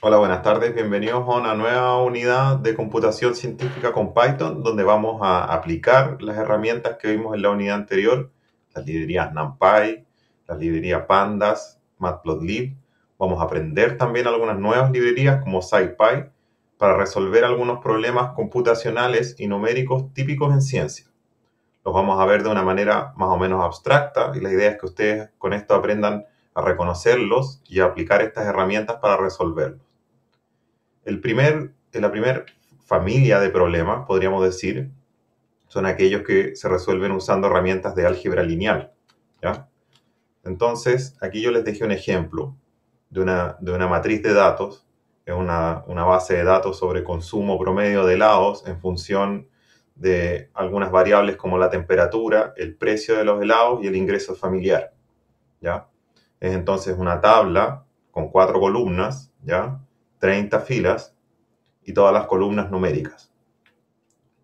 Hola, buenas tardes. Bienvenidos a una nueva unidad de computación científica con Python, donde vamos a aplicar las herramientas que vimos en la unidad anterior, las librerías NumPy, las librerías Pandas, Matplotlib. Vamos a aprender también algunas nuevas librerías como SciPy para resolver algunos problemas computacionales y numéricos típicos en ciencia. Los vamos a ver de una manera más o menos abstracta y la idea es que ustedes con esto aprendan a reconocerlos y a aplicar estas herramientas para resolverlos. El primer, la primera familia de problemas, podríamos decir, son aquellos que se resuelven usando herramientas de álgebra lineal. ¿ya? Entonces, aquí yo les dejé un ejemplo de una, matriz de datos, es una, una, base de datos sobre consumo promedio de helados en función de algunas variables como la temperatura, el precio de los helados y el ingreso familiar. ¿ya? Es entonces una tabla con cuatro columnas, ¿ya? 30 filas y todas las columnas numéricas.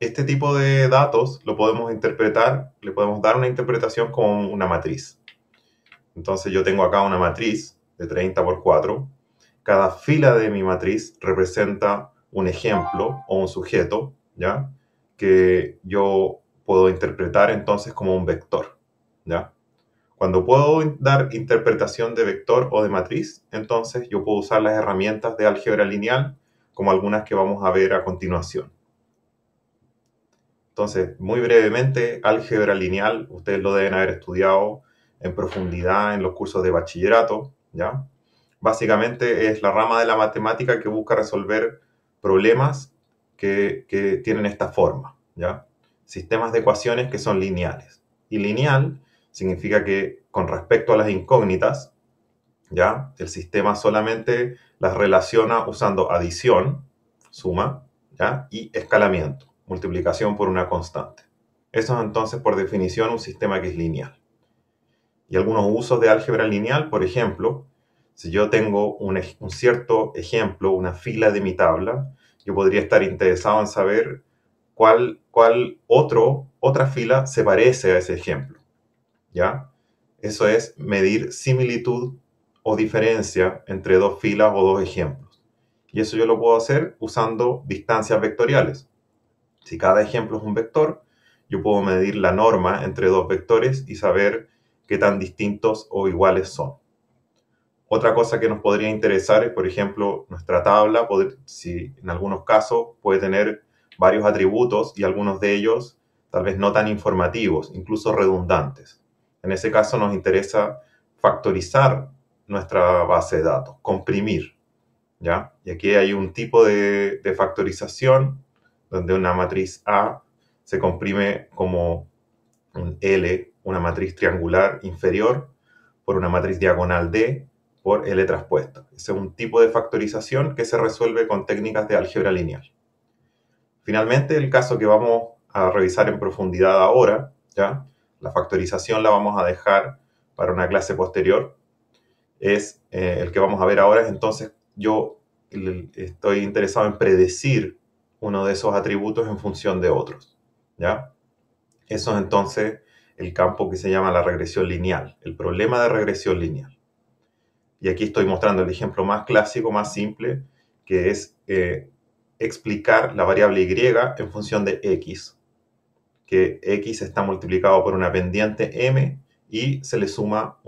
Este tipo de datos lo podemos interpretar, le podemos dar una interpretación como una matriz. Entonces yo tengo acá una matriz de 30 por 4. Cada fila de mi matriz representa un ejemplo o un sujeto, ¿ya? Que yo puedo interpretar entonces como un vector, ¿ya? Cuando puedo dar interpretación de vector o de matriz, entonces yo puedo usar las herramientas de álgebra lineal, como algunas que vamos a ver a continuación. Entonces, muy brevemente, álgebra lineal, ustedes lo deben haber estudiado en profundidad en los cursos de bachillerato, ¿ya? Básicamente es la rama de la matemática que busca resolver problemas que, tienen esta forma, ¿ya? Sistemas de ecuaciones que son lineales. Y lineal significa que con respecto a las incógnitas, ¿ya? El sistema solamente las relaciona usando adición, suma, ¿ya? Y escalamiento, multiplicación por una constante. Eso es entonces por definición un sistema que es lineal. Y algunos usos de álgebra lineal, por ejemplo, si yo tengo un, cierto ejemplo, una fila de mi tabla, yo podría estar interesado en saber cuál, cuál otro, otra fila se parece a ese ejemplo. ¿ya? Eso es medir similitud o diferencia entre dos filas o dos ejemplos. Y eso yo lo puedo hacer usando distancias vectoriales. Si cada ejemplo es un vector, yo puedo medir la norma entre dos vectores y saber qué tan distintos o iguales son. Otra cosa que nos podría interesar es, por ejemplo, nuestra tabla, si en algunos casos puede tener varios atributos y algunos de ellos tal vez no tan informativos, incluso redundantes. En ese caso nos interesa factorizar nuestra base de datos, comprimir. ¿ya? Y aquí hay un tipo de, factorización donde una matriz A se comprime como un L, una matriz triangular inferior, por una matriz diagonal D, por L traspuesta. Ese es un tipo de factorización que se resuelve con técnicas de álgebra lineal. Finalmente, el caso que vamos a revisar en profundidad ahora, ¿ya? la factorización la vamos a dejar para una clase posterior, es eh, el que vamos a ver ahora, es entonces yo estoy interesado en predecir uno de esos atributos en función de otros, ¿ya? Eso es entonces el campo que se llama la regresión lineal, el problema de regresión lineal. Y aquí estoy mostrando el ejemplo más clásico, más simple, que es eh, explicar la variable y en función de x que x está multiplicado por una pendiente m y se le suma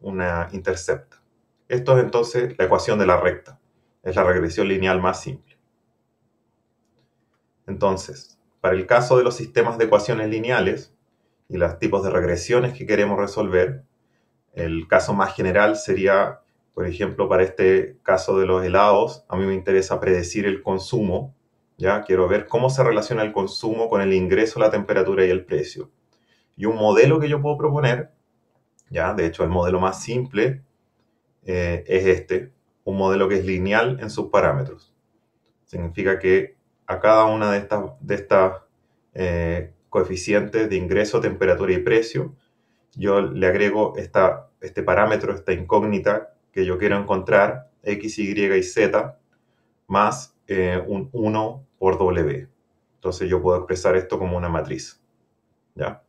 una intercepta. Esto es entonces la ecuación de la recta. Es la regresión lineal más simple. Entonces, para el caso de los sistemas de ecuaciones lineales y los tipos de regresiones que queremos resolver, el caso más general sería, por ejemplo, para este caso de los helados, a mí me interesa predecir el consumo ¿ya? Quiero ver cómo se relaciona el consumo con el ingreso, la temperatura y el precio. Y un modelo que yo puedo proponer, ¿ya? De hecho, el modelo más simple eh, es este, un modelo que es lineal en sus parámetros. Significa que a cada una de estas, de eh, coeficientes de ingreso, temperatura y precio, yo le agrego este parámetro, esta incógnita que yo quiero encontrar, x, y y z, más eh, un 1 por W. Entonces yo puedo expresar esto como una matriz. ¿Ya?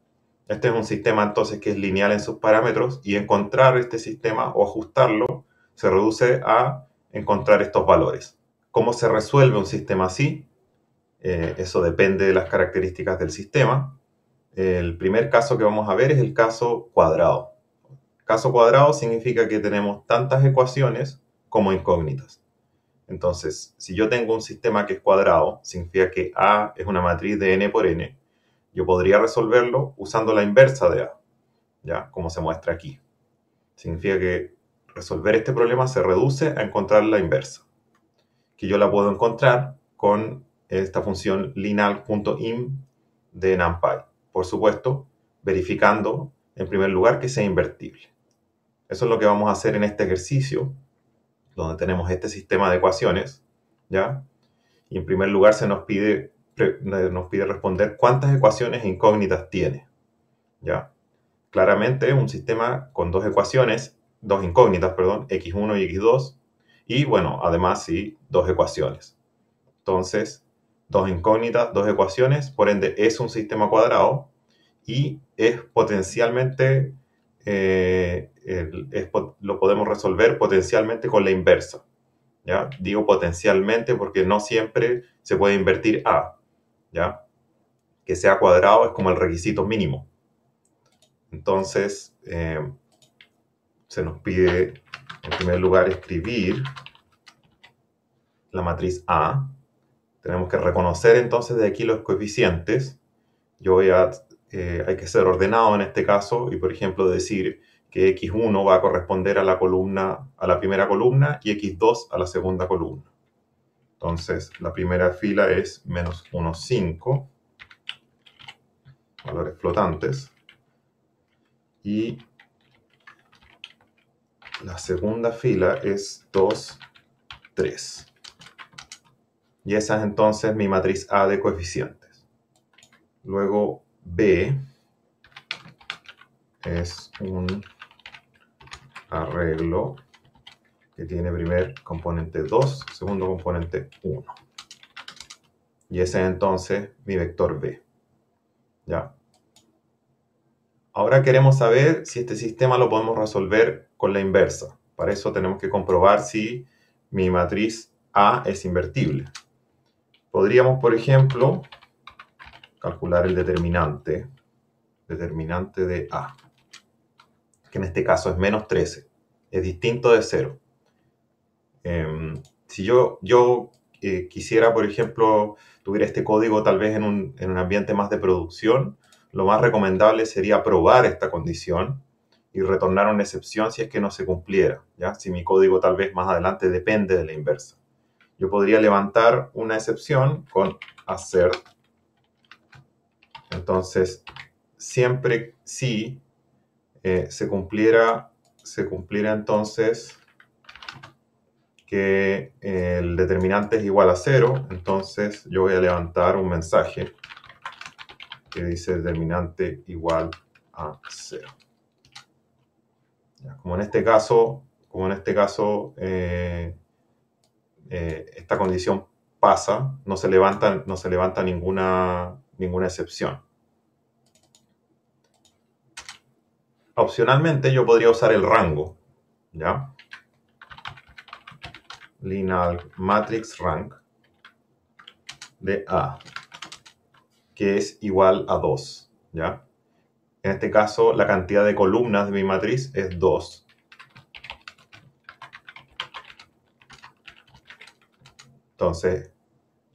Este es un sistema entonces que es lineal en sus parámetros y encontrar este sistema o ajustarlo se reduce a encontrar estos valores. ¿Cómo se resuelve un sistema así? Eh, eso depende de las características del sistema. El primer caso que vamos a ver es el caso cuadrado. Caso cuadrado significa que tenemos tantas ecuaciones como incógnitas. Entonces, si yo tengo un sistema que es cuadrado, significa que A es una matriz de n por n, yo podría resolverlo usando la inversa de A, ¿ya? Como se muestra aquí. Significa que resolver este problema se reduce a encontrar la inversa, que yo la puedo encontrar con esta función lineal.im de NumPy. Por supuesto, verificando en primer lugar que sea invertible. Eso es lo que vamos a hacer en este ejercicio donde tenemos este sistema de ecuaciones, ¿ya? Y en primer lugar se nos pide, eh, nos pide responder cuántas ecuaciones incógnitas tiene, ¿ya? Claramente un sistema con dos ecuaciones, dos incógnitas, perdón, x1 y x2, y bueno, además sí, dos ecuaciones. Entonces, dos incógnitas, dos ecuaciones, por ende es un sistema cuadrado y es potencialmente eh, lo podemos resolver potencialmente con la inversa. ¿ya? Digo potencialmente porque no siempre se puede invertir A. ¿ya? Que sea cuadrado es como el requisito mínimo. Entonces, eh, se nos pide en primer lugar escribir la matriz A. Tenemos que reconocer entonces de aquí los coeficientes. Yo voy a, eh, hay que ser ordenado en este caso y por ejemplo decir que X1 va a corresponder a la columna, a la primera columna y X2 a la segunda columna. Entonces, la primera fila es menos 1, 5, valores flotantes. Y la segunda fila es 2, 3. Y esa es entonces mi matriz A de coeficientes. Luego B es un arreglo que tiene primer componente 2, segundo componente 1. Y ese es entonces mi vector B. ¿Ya? Ahora queremos saber si este sistema lo podemos resolver con la inversa. Para eso tenemos que comprobar si mi matriz A es invertible. Podríamos, por ejemplo, calcular el determinante, determinante de A que en este caso es menos 13. Es distinto de 0. Em, si yo, yo eh, quisiera, por ejemplo, tuviera este código tal vez en un, ambiente más de producción, lo más recomendable sería probar esta condición y retornar una excepción si es que no se cumpliera, ¿ya? si mi código tal vez más adelante depende de la inversa. Yo podría levantar una excepción con hacer Entonces, siempre sí... Eh, se, cumpliera, se cumpliera entonces que eh, el determinante es igual a cero, entonces yo voy a levantar un mensaje que dice determinante igual a cero. como en este caso, como en este caso eh, esta condición pasa, no se levanta, no se levanta ninguna, ninguna excepción. opcionalmente yo podría usar el rango, ¿ya? Lineal matrix rank de A, que es igual a 2, ¿ya? En este caso, la cantidad de columnas de mi matriz es 2. Entonces,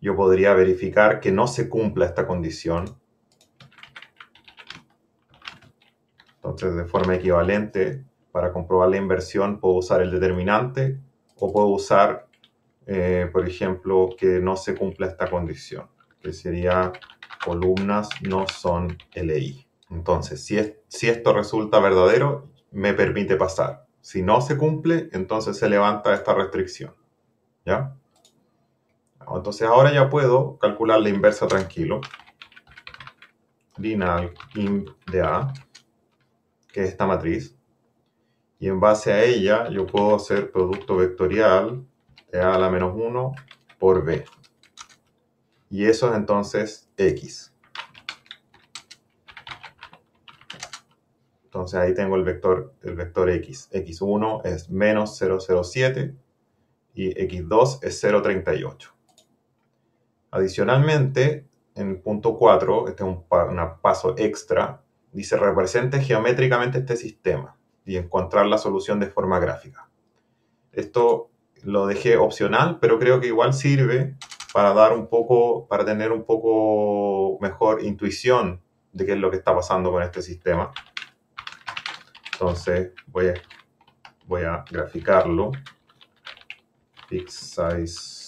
yo podría verificar que no se cumpla esta condición Entonces, de forma equivalente, para comprobar la inversión puedo usar el determinante o puedo usar, eh, por ejemplo, que no se cumpla esta condición, que sería columnas no son LI. Entonces, si, si esto resulta verdadero, me permite pasar. Si no se cumple, entonces se levanta esta restricción. ¿Ya? Entonces ahora ya puedo calcular la inversa tranquilo. Dinal, de A que es esta matriz, y en base a ella yo puedo hacer producto vectorial de A a la menos 1 por B. Y eso es entonces X. Entonces ahí tengo el vector, el vector X. X1 es menos 007 y X2 es 038. Adicionalmente, en el punto 4, este es un paso extra, se represente geométricamente este sistema y encontrar la solución de forma gráfica. Esto lo dejé opcional, pero creo que igual sirve para dar un poco, para tener un poco mejor intuición de qué es lo que está pasando con este sistema. Entonces voy a, voy a graficarlo. Pix size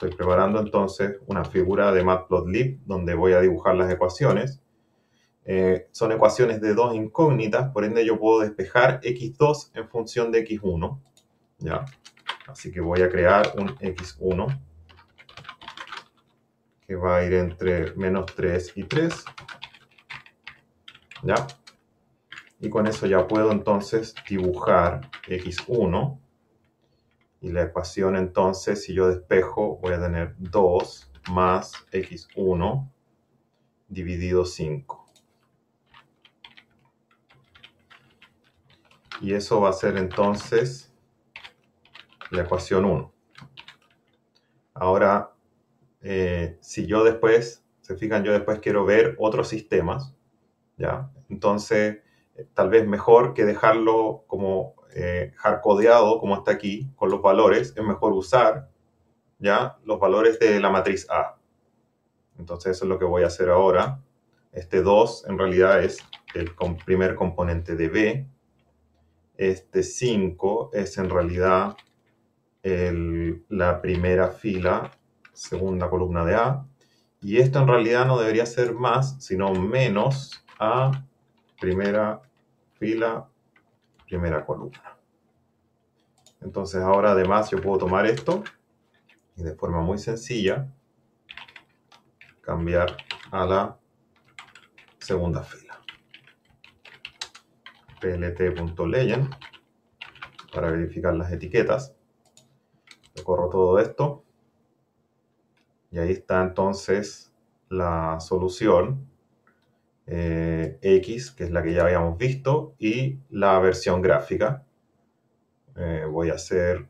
Estoy preparando entonces una figura de Matplotlib donde voy a dibujar las ecuaciones. Eh, son ecuaciones de dos incógnitas, por ende yo puedo despejar x2 en función de x1. ¿ya? Así que voy a crear un x1 que va a ir entre menos 3 y 3. Y con eso ya puedo entonces dibujar x1 y la ecuación entonces, si yo despejo, voy a tener 2 más x1 dividido 5. Y eso va a ser entonces la ecuación 1. Ahora, eh, si yo después, se fijan, yo después quiero ver otros sistemas, ¿ya? Entonces, eh, tal vez mejor que dejarlo como eh, hardcodeado, como está aquí, con los valores, es mejor usar ya los valores de la matriz A. Entonces eso es lo que voy a hacer ahora. Este 2 en realidad es el primer componente de B. Este 5 es en realidad la primera fila, segunda columna de A. Y esto en realidad no debería ser más, sino menos A primera fila, primera columna. Entonces ahora además yo puedo tomar esto y de forma muy sencilla cambiar a la segunda fila. plt.legend para verificar las etiquetas. corro todo esto. Y ahí está entonces la solución eh, x, que es la que ya habíamos visto, y la versión gráfica. Eh, voy, a hacer,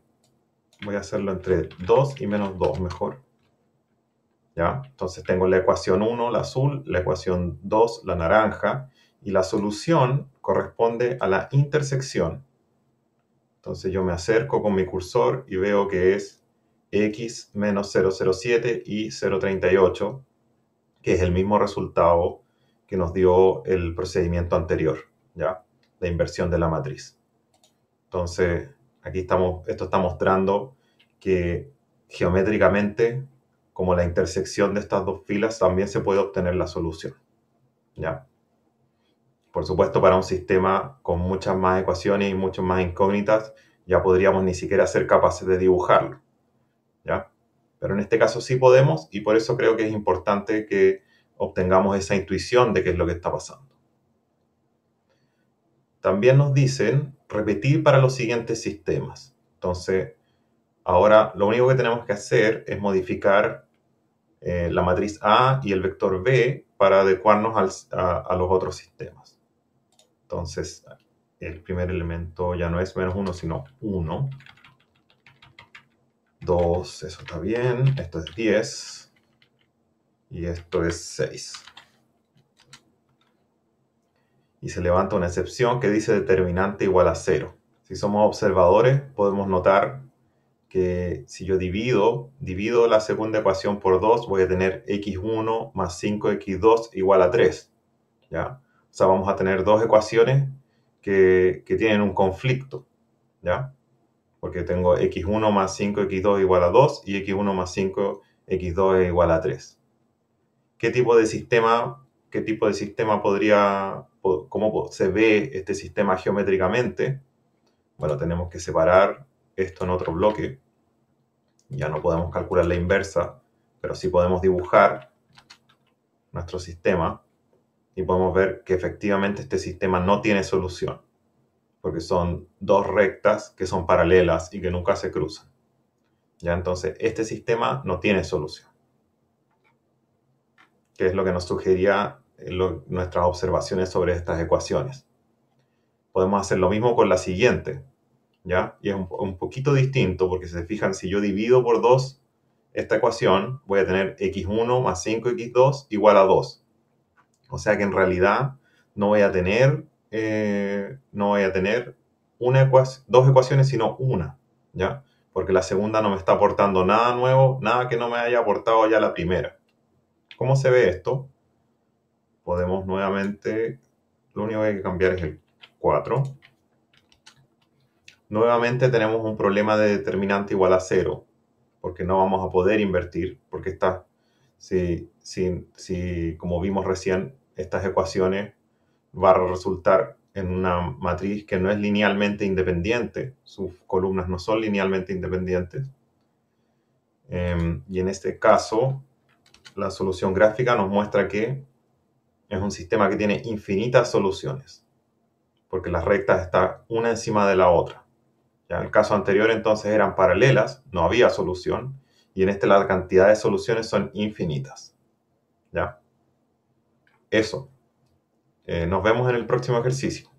voy a hacerlo entre 2 y menos 2 mejor. ¿Ya? Entonces tengo la ecuación 1, la azul, la ecuación 2, la naranja, y la solución corresponde a la intersección. Entonces yo me acerco con mi cursor y veo que es x menos 007 y 038, que es el mismo resultado que nos dio el procedimiento anterior, ¿ya? La inversión de la matriz. Entonces, aquí estamos, esto está mostrando que geométricamente, como la intersección de estas dos filas, también se puede obtener la solución, ¿ya? Por supuesto, para un sistema con muchas más ecuaciones y muchas más incógnitas, ya podríamos ni siquiera ser capaces de dibujarlo, ¿ya? Pero en este caso sí podemos y por eso creo que es importante que obtengamos esa intuición de qué es lo que está pasando. También nos dicen repetir para los siguientes sistemas. Entonces, ahora lo único que tenemos que hacer es modificar eh, la matriz A y el vector B para adecuarnos a, a los otros sistemas. Entonces, el primer elemento ya no es menos 1, sino 1. 2, eso está bien. Esto es 10 y esto es 6. Y se levanta una excepción que dice determinante igual a 0. Si somos observadores, podemos notar que si yo divido, divido la segunda ecuación por 2, voy a tener x1 más 5x2 igual a 3. ¿ya? O sea, vamos a tener dos ecuaciones que, que tienen un conflicto. ¿ya? Porque tengo x1 más 5x2 igual a 2 y x1 más 5x2 igual a 3 qué tipo de sistema, qué tipo de sistema podría, cómo se ve este sistema geométricamente. Bueno, tenemos que separar esto en otro bloque. Ya no podemos calcular la inversa, pero sí podemos dibujar nuestro sistema y podemos ver que efectivamente este sistema no tiene solución, porque son dos rectas que son paralelas y que nunca se cruzan. Ya entonces, este sistema no tiene solución que es lo que nos sugería eh, nuestras observaciones sobre estas ecuaciones. Podemos hacer lo mismo con la siguiente, ¿ya? Y es un, poquito distinto porque si se fijan, si yo divido por 2 esta ecuación, voy a tener x1 más 5x2 igual a 2. O sea que en realidad no voy a tener, eh, no voy a tener dos ecuaciones, sino una, ¿ya? Porque la segunda no me está aportando nada nuevo, nada que no me haya aportado ya la primera. ¿Cómo se ve esto? Podemos nuevamente, lo único que hay que cambiar es el 4. Nuevamente tenemos un problema de determinante igual a 0, porque no vamos a poder invertir, porque está, si, como vimos recién, estas ecuaciones van a resultar en una matriz que no es linealmente independiente, sus columnas no son linealmente independientes. Em, y en este caso, la solución gráfica nos muestra que es un sistema que tiene infinitas soluciones, porque las rectas están una encima de la otra. Ya en el caso anterior entonces eran paralelas, no había solución, y en este la cantidad de soluciones son infinitas. ¿Ya? Eso. Eh, nos vemos en el próximo ejercicio.